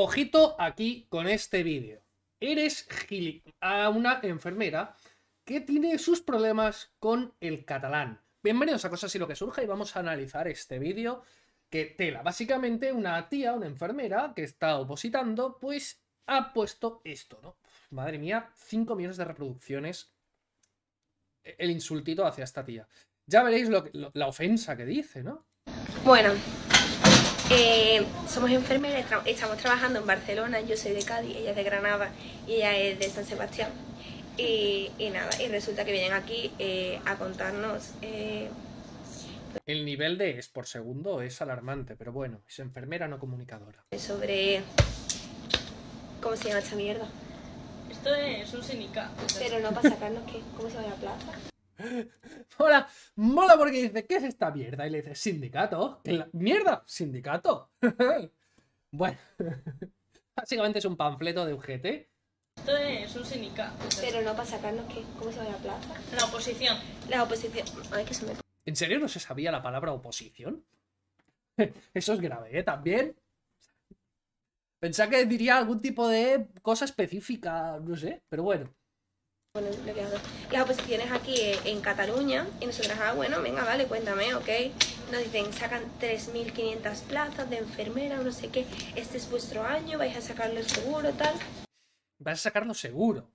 Ojito aquí con este vídeo. Eres gili a una enfermera que tiene sus problemas con el catalán. Bienvenidos a Cosas y lo que surja y vamos a analizar este vídeo que tela. Básicamente una tía, una enfermera que está opositando, pues ha puesto esto, ¿no? Madre mía, 5 millones de reproducciones e-, el insultito hacia esta tía. Ya veréis la ofensa que dice, ¿no? Bueno, eh, somos enfermeras, estamos trabajando en Barcelona, yo soy de Cádiz, ella es de Granada y ella es de San Sebastián. Y, nada, y resulta que vienen aquí eh, a contarnos... Eh, El nivel de es por segundo es alarmante, pero bueno, es enfermera no comunicadora. Sobre... ¿Cómo se llama esta mierda? Esto es un sindicato. Pero no para sacarnos ¿Cómo se llama la plaza? Hola, mola porque dice, ¿qué es esta mierda? Y le dice, sindicato. Mierda, sindicato. bueno, básicamente es un panfleto de UGT. Esto es un sindicato. Pero no para sacarnos qué, ¿cómo se a la plaza? La oposición. La oposición. Ay, que se me... ¿En serio no se sabía la palabra oposición? Eso es grave, ¿eh? También. Pensaba que diría algún tipo de cosa específica, no sé, pero bueno. Las oposiciones aquí eh, en Cataluña, y nosotras, ah, bueno, venga, vale, cuéntame, ok. Nos dicen, sacan 3.500 plazas de enfermera, no sé qué, este es vuestro año, vais a sacarlo seguro, tal. Vais a sacarlo seguro.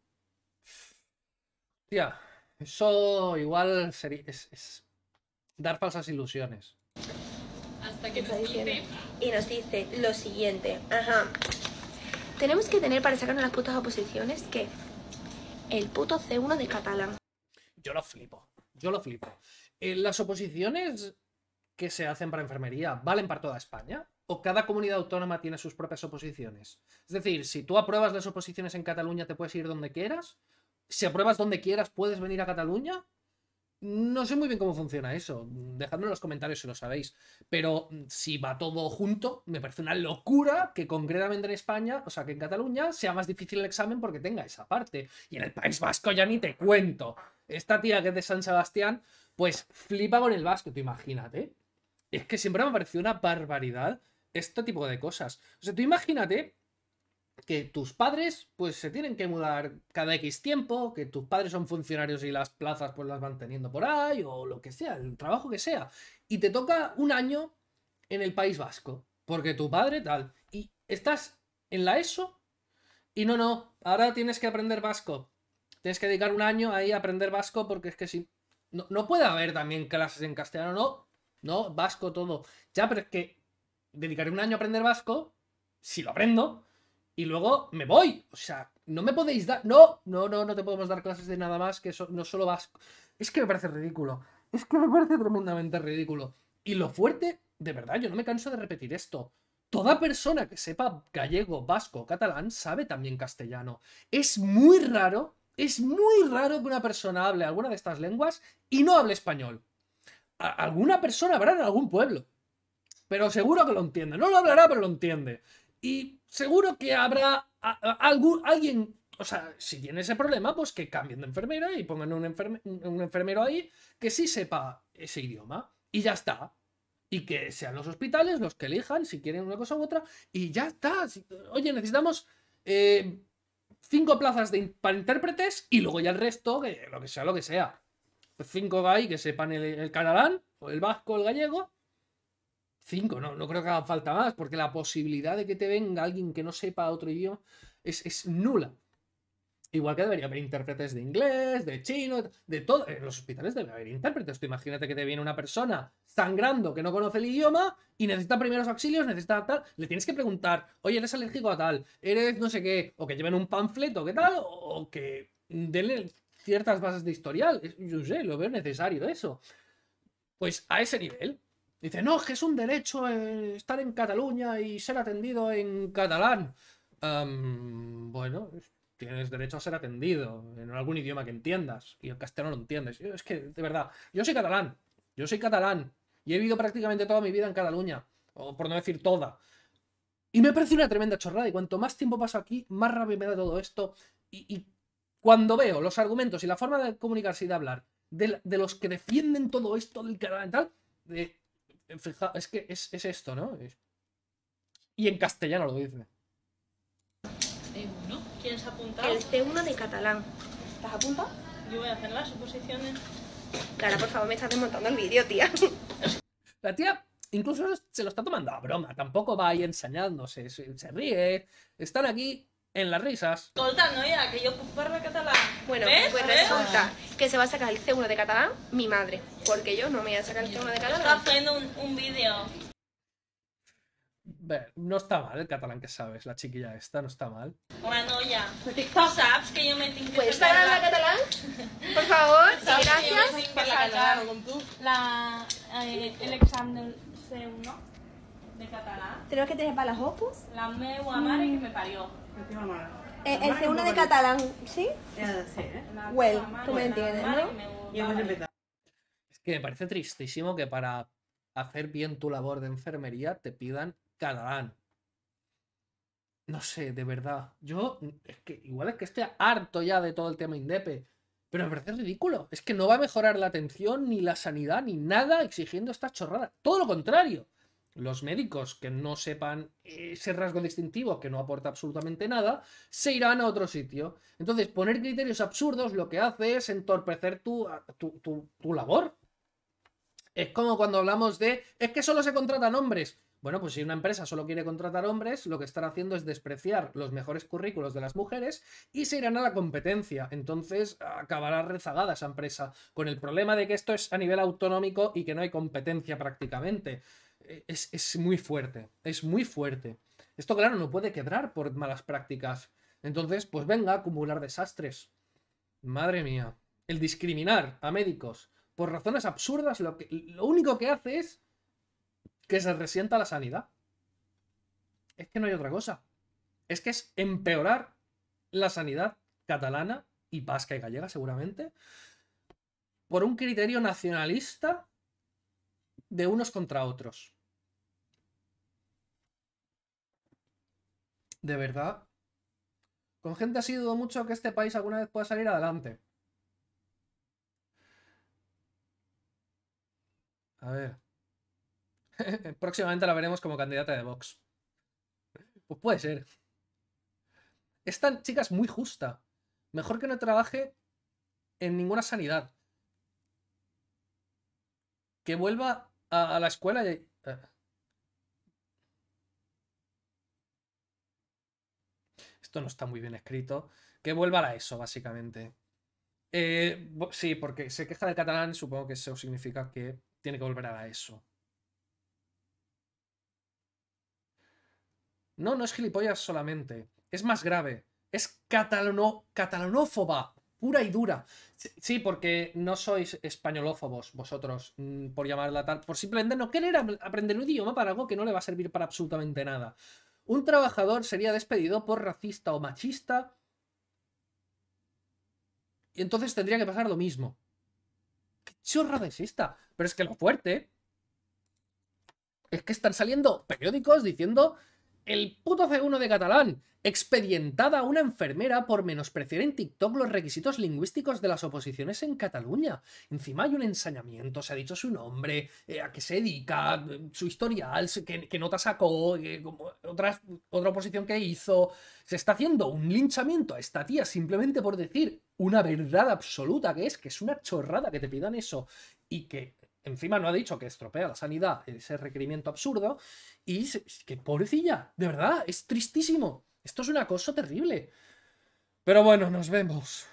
Tía, eso igual sería, es, dar falsas ilusiones. Hasta que nos Y nos dice lo siguiente, ajá. Tenemos que tener para sacarnos las putas oposiciones que el puto C1 de catalán. Yo lo flipo, yo lo flipo. Eh, ¿Las oposiciones que se hacen para enfermería valen para toda España? ¿O cada comunidad autónoma tiene sus propias oposiciones? Es decir, si tú apruebas las oposiciones en Cataluña, te puedes ir donde quieras. Si apruebas donde quieras, puedes venir a Cataluña. No sé muy bien cómo funciona eso. Dejadme en los comentarios si lo sabéis. Pero mm, si va todo junto, me parece una locura que concretamente en España, o sea, que en Cataluña, sea más difícil el examen porque tenga esa parte. Y en el País Vasco ya ni te cuento. Esta tía que es de San Sebastián, pues flipa con el vasco, tú imagínate. Es que siempre me ha parecido una barbaridad este tipo de cosas. O sea, tú imagínate que tus padres pues se tienen que mudar cada X tiempo, que tus padres son funcionarios y las plazas pues las van teniendo por ahí o lo que sea, el trabajo que sea. Y te toca un año en el País Vasco, porque tu padre tal. Y estás en la ESO y no, no, ahora tienes que aprender vasco. Tienes que dedicar un año ahí a aprender vasco porque es que si No, no puede haber también clases en castellano, no. No, vasco todo. Ya, pero es que dedicaré un año a aprender vasco, si lo aprendo, y luego me voy. O sea, no me podéis dar. No, no, no, no te podemos dar clases de nada más que eso, no solo vas. Es que me parece ridículo. Es que me parece tremendamente ridículo. Y lo fuerte, de verdad, yo no me canso de repetir esto. Toda persona que sepa gallego, vasco, catalán sabe también castellano. Es muy raro, es muy raro que una persona hable alguna de estas lenguas y no hable español. alguna persona habrá en algún pueblo. Pero seguro que lo entiende. No lo hablará, pero lo entiende. Y seguro que habrá algún, alguien, o sea, si tiene ese problema, pues que cambien de enfermera y pongan un, enfermero ahí que sí sepa ese idioma. Y ya está. Y que sean los hospitales los que elijan si quieren una cosa u otra. Y ya está. Oye, necesitamos... Eh, cinco plazas para intérpretes y luego ya el resto, que, lo que sea, lo que sea. Cinco ahí que sepan el, catalán, o el vasco, el gallego, cinco, no, no creo que haga falta más, porque la posibilidad de que te venga alguien que no sepa otro idioma es, nula. Igual que debería haber intérpretes de inglés, de chino, de todo. En los hospitales debe haber intérpretes. Tú imagínate que te viene una persona sangrando que no conoce el idioma y necesita primeros auxilios, necesita tal. Le tienes que preguntar, oye, eres alérgico a tal, eres no sé qué, o que lleven un panfleto, ¿qué tal? O que denle ciertas bases de historial. Yo sé, lo veo necesario eso. Pues a ese nivel, Dice, no, es un derecho eh, estar en Cataluña y ser atendido en catalán. Em, bueno, tienes derecho a ser atendido en algún idioma que entiendas y el castellano lo entiendes. es que, de verdad, yo soy catalán, yo soy catalán y he vivido prácticamente toda mi vida en Cataluña, o por no decir toda. Y me parece una tremenda chorrada y cuanto más tiempo paso aquí, más rápido me da todo esto. Y, cuando veo los argumentos y la forma de comunicarse y de hablar de, los que defienden todo esto del catalán y tal, es que es, es esto, ¿no? Y en castellano lo dice. Eh, ha apuntado? El T1 de catalán. ¿Estás apuntado? Yo voy a hacer las suposiciones. Clara, por favor, me estás desmontando el vídeo, tía. La tía incluso se lo está tomando a broma. Tampoco va ahí ensañándose. Se ríe. Están aquí en las risas. Escolta, noia, que yo puc parlar catalán. Bueno, pues resulta que se va a sacar el C1 de catalán mi madre, porque yo no me voy a sacar el C1 de Está catalán. haciendo un, un vídeo. no está mal el catalán que sabes, la chiquilla esta, no está mal. Una noia. que me pues catalán? Por favor, gracias. que sacar la, tú. del C1, tenemos que tener para las opus. La me guamare que me parió. Eh, el segundo de catalán, ¿sí? Sí, ¿eh? Well, tú me entiendes, ¿no? Es que me parece tristísimo que para hacer bien tu labor de enfermería te pidan catalán. No sé, de verdad. Yo, es que igual es que estoy harto ya de todo el tema INDEPE. Pero me parece ridículo. Es que no va a mejorar la atención, ni la sanidad, ni nada exigiendo esta chorrada. Todo lo contrario los médicos que no sepan ese rasgo distintivo que no aporta absolutamente nada, se irán a otro sitio. Entonces, poner criterios absurdos lo que hace es entorpecer tu, tu, labor. Es como cuando hablamos de, es que solo se contratan hombres. Bueno, pues si una empresa solo quiere contratar hombres, lo que estará haciendo es despreciar los mejores currículos de las mujeres y se irán a la competencia. Entonces acabará rezagada esa empresa, con el problema de que esto es a nivel autonómico y que no hay competencia prácticamente es, muy fuerte, es muy fuerte. Esto, claro, no puede quebrar por malas prácticas. Entonces, pues venga, a acumular desastres. Madre mía. El discriminar a médicos por razones absurdas lo, lo único que hace es que se resienta la sanidad. Es que no hay otra cosa. Es que es empeorar la sanidad catalana y pasca y gallega seguramente por un criterio nacionalista de unos contra otros. De verdad. Con gente así dudo mucho que este país alguna vez pueda salir adelante. A ver. Próximamente la veremos como candidata de Vox. Pues puede ser. Esta chica es muy justa. Mejor que no trabaje en ninguna sanidad. Que vuelva a, la escuela. Y, eh. esto no está muy bien escrito. Que vuelva a ESO, básicamente. Eh, sí, porque se queja de catalán, supongo que eso significa que tiene que volver a ESO. No, no es gilipollas solamente. Es más grave. Es catalano, catalanófoba pura y dura. Sí, porque no sois españolófobos vosotros, mm, por llamarla tal, por simplemente no querer aprender un idioma para algo que no le va a servir para absolutamente nada. Un trabajador sería despedido por racista o machista. Y entonces tendría que pasar lo mismo. ¡Qué chorrada es esta! Pero es que lo fuerte es que están saliendo periódicos diciendo el puto C1 de catalán. Expedientada a una enfermera por menospreciar en TikTok los requisitos lingüísticos de las oposiciones en Cataluña. Encima hay un ensañamiento, se ha dicho su nombre, eh, a qué se dedica, su historial, qué, nota sacó, eh, otra, otra oposición que hizo. Se está haciendo un linchamiento a esta tía simplemente por decir una verdad absoluta que es, que es una chorrada que te pidan eso y que encima no ha dicho que estropea la sanidad ese requerimiento absurdo. Y que pobrecilla, de verdad, es tristísimo. Esto es un acoso terrible. Pero bueno, nos vemos.